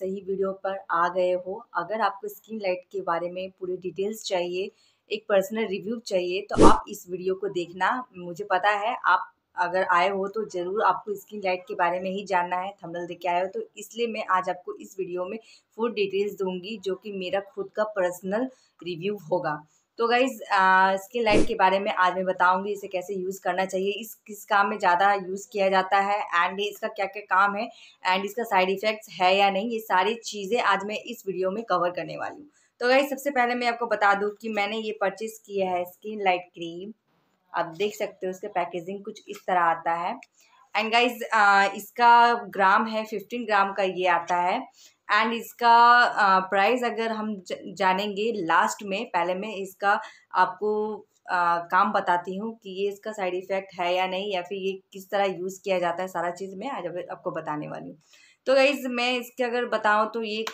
सही वीडियो पर आ गए हो अगर आपको स्किन लाइट के बारे में पूरी डिटेल्स चाहिए एक पर्सनल रिव्यू चाहिए तो आप इस वीडियो को देखना मुझे पता है आप अगर आए हो तो ज़रूर आपको स्किन लाइट के बारे में ही जानना है थंबनेल देख के आए हो तो इसलिए मैं आज आपको इस वीडियो में फुल डिटेल्स दूंगी जो कि मेरा खुद का पर्सनल रिव्यू होगा तो गाइज स्किन लाइट के बारे में आज मैं बताऊंगी इसे कैसे यूज़ करना चाहिए इस किस काम में ज़्यादा यूज़ किया जाता है एंड इसका क्या क्या काम है एंड इसका साइड इफ़ेक्ट्स है या नहीं ये सारी चीज़ें आज मैं इस वीडियो में कवर करने वाली हूँ तो गाइज सबसे पहले मैं आपको बता दूँ कि मैंने ये परचेज़ किया है स्किन लाइट क्रीम आप देख सकते हो उसके पैकेजिंग कुछ इस तरह आता है एंड गाइज uh, इसका ग्राम है फिफ्टीन ग्राम का ये आता है एंड इसका प्राइस uh, अगर हम जानेंगे लास्ट में पहले मैं इसका आपको आ, uh, काम बताती हूँ कि ये इसका साइड इफ़ेक्ट है या नहीं या फिर ये किस तरह यूज़ किया जाता है सारा चीज़ मैं आज आपको बताने वाली हूँ तो गाइज़ मैं इसके अगर बताऊँ तो ये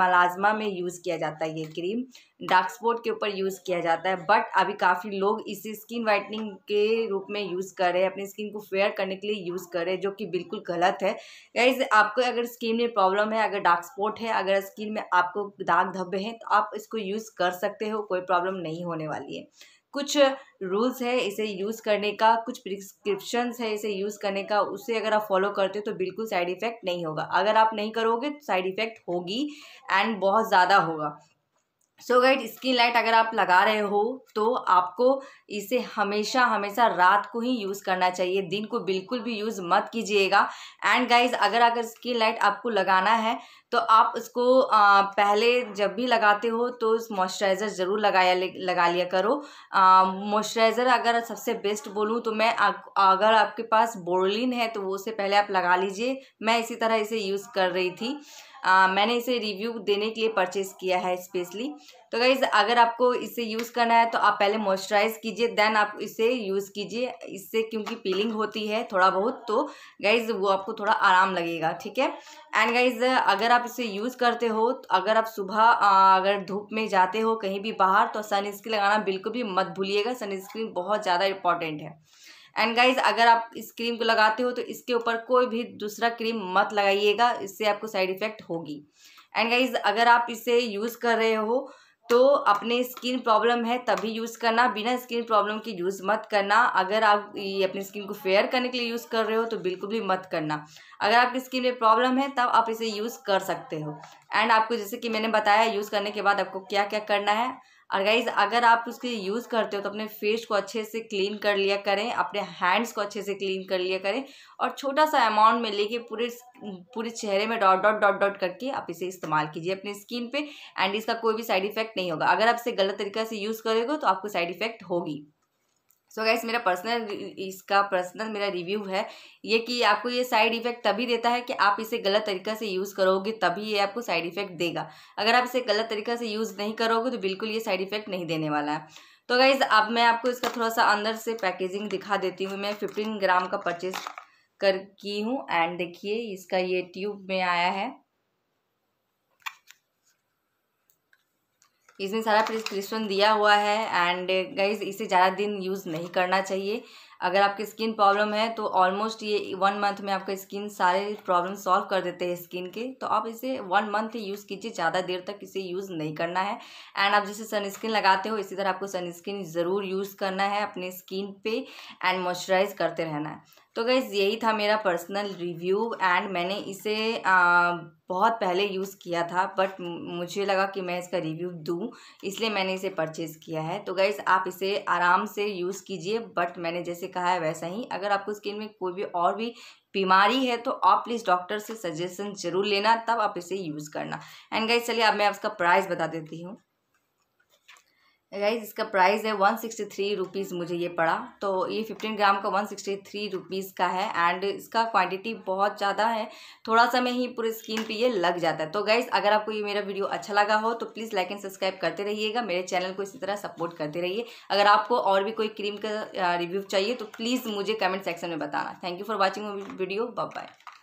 मलाजमा में यूज़ किया जाता है ये क्रीम डार्क स्पॉट के ऊपर यूज़ किया जाता है बट अभी काफ़ी लोग इसे स्किन वाइटनिंग के रूप में यूज़ कर रहे हैं अपनी स्किन को फेयर करने के लिए यूज़ कर रहे हैं जो कि बिल्कुल गलत है इस आपको अगर स्किन में प्रॉब्लम है अगर डार्क स्पॉट है अगर स्किन में आपको दाग धब्बे हैं तो आप इसको यूज़ कर सकते हो कोई प्रॉब्लम नहीं होने वाली है कुछ रूल्स है इसे यूज़ करने का कुछ प्रिस्क्रिप्शंस है इसे यूज़ करने का उसे अगर आप फॉलो करते हो तो बिल्कुल साइड इफ़ेक्ट नहीं होगा अगर आप नहीं करोगे तो साइड इफ़ेक्ट होगी एंड बहुत ज़्यादा होगा सो गाइड स्किन लाइट अगर आप लगा रहे हो तो आपको इसे हमेशा हमेशा रात को ही यूज़ करना चाहिए दिन को बिल्कुल भी यूज़ मत कीजिएगा एंड गाइज अगर अगर स्किन लाइट आपको लगाना है तो आप उसको पहले जब भी लगाते हो तो मॉइस्चराइज़र ज़रूर लगाया लगा लिया करो मॉइस्चराइज़र अगर सबसे बेस्ट बोलूँ तो मैं अगर आपके पास बोरलिन है तो वो उसे पहले आप लगा लीजिए मैं इसी तरह इसे यूज़ कर रही थी आ, मैंने इसे रिव्यू देने के लिए परचेज़ किया है स्पेशली तो गाइज़ अगर आपको इसे यूज़ करना है तो आप पहले मॉइस्चराइज़ कीजिए देन आप इसे यूज़ कीजिए इससे क्योंकि पीलिंग होती है थोड़ा बहुत तो गाइज़ वो आपको थोड़ा आराम लगेगा ठीक है एंड गाइज़ अगर आप इसे यूज़ करते हो तो अगर आप सुबह अगर धूप में जाते हो कहीं भी बाहर तो सनस्क्रीन लगाना बिल्कुल भी मत भूलिएगा सनस्क्रीन बहुत ज़्यादा इंपॉर्टेंट है एंड गाइज अगर आप इस क्रीम को लगाते हो तो इसके ऊपर कोई भी दूसरा क्रीम मत लगाइएगा इससे आपको साइड इफ़ेक्ट होगी एंड गाइज अगर आप इसे यूज़ कर रहे हो तो अपने स्किन प्रॉब्लम है तभी यूज़ करना बिना स्किन प्रॉब्लम के यूज़ मत करना अगर आप ये अपनी स्किन को फेयर करने के लिए यूज़ कर रहे हो तो बिल्कुल भी मत करना अगर आपकी स्किन में प्रॉब्लम है तब आप इसे यूज़ कर सकते हो एंड आपको जैसे कि मैंने बताया यूज़ करने के बाद आपको क्या क्या करना है और गाइज अगर आप उसके यूज़ करते हो तो अपने फेस को अच्छे से क्लीन कर लिया करें अपने हैंड्स को अच्छे से क्लीन कर लिया करें और छोटा सा अमाउंट में लेके पूरे पूरे चेहरे में डॉट डॉट डॉट डॉट करके आप इसे इस्तेमाल कीजिए अपने स्किन पे एंड इसका कोई भी साइड इफेक्ट नहीं होगा अगर आप इसे गलत तरीके से यूज़ करेगा तो आपको साइड इफेक्ट होगी सो so गैस मेरा पर्सनल इसका पर्सनल मेरा रिव्यू है ये कि आपको ये साइड इफेक्ट तभी देता है कि आप इसे गलत तरीका से यूज़ करोगे तभी ये आपको साइड इफेक्ट देगा अगर आप इसे गलत तरीका से यूज़ नहीं करोगे तो बिल्कुल ये साइड इफेक्ट नहीं देने वाला है तो गाइज़ अब मैं आपको इसका थोड़ा सा अंदर से पैकेजिंग दिखा देती हूँ मैं फिफ्टीन ग्राम का परचेज़ कर की हूँ एंड देखिए इसका ये ट्यूब में आया है इसमें सारा प्रिस्क्रिप्शन दिया हुआ है एंड गाइज इसे ज़्यादा दिन यूज़ नहीं करना चाहिए अगर आपकी स्किन प्रॉब्लम है तो ऑलमोस्ट ये वन मंथ में आपका स्किन सारे प्रॉब्लम सॉल्व कर देते हैं स्किन के तो आप इसे वन मंथ ही यूज़ कीजिए ज़्यादा देर तक इसे यूज़ नहीं करना है एंड आप जैसे सनस्क्रीन लगाते हो इसी तरह आपको सनस्क्रीन ज़रूर यूज़ करना है अपने स्किन पे एंड मॉइस्चराइज करते रहना है तो गैस यही था मेरा पर्सनल रिव्यू एंड मैंने इसे आ, बहुत पहले यूज़ किया था बट मुझे लगा कि मैं इसका रिव्यू दूँ इसलिए मैंने इसे परचेज़ किया है तो गैस आप इसे आराम से यूज़ कीजिए बट मैंने जैसे कहा है वैसा ही अगर आपको स्किन में कोई भी और भी बीमारी है तो आप प्लीज़ डॉक्टर से सजेशन ज़रूर लेना तब आप इसे यूज़ करना एंड गैस चलिए अब मैं आपका प्राइस बता देती हूँ गाइज इसका प्राइस है वन सिक्सटी थ्री रुपीज़ मुझे ये पड़ा तो ये फिफ्टीन ग्राम का वन सिक्सटी थ्री रुपीज़ का है एंड इसका क्वांटिटी बहुत ज़्यादा है थोड़ा सा में ही पूरे स्किन पे ये लग जाता है तो गाइज अगर आपको ये मेरा वीडियो अच्छा लगा हो तो प्लीज़ लाइक एंड सब्सक्राइब करते रहिएगा मेरे चैनल को इसी तरह सपोर्ट करते रहिए अगर आपको और भी कोई क्रीम का रिव्यू चाहिए तो प्लीज़ मुझे कमेंट सेक्शन में बताना thank you for watching video bye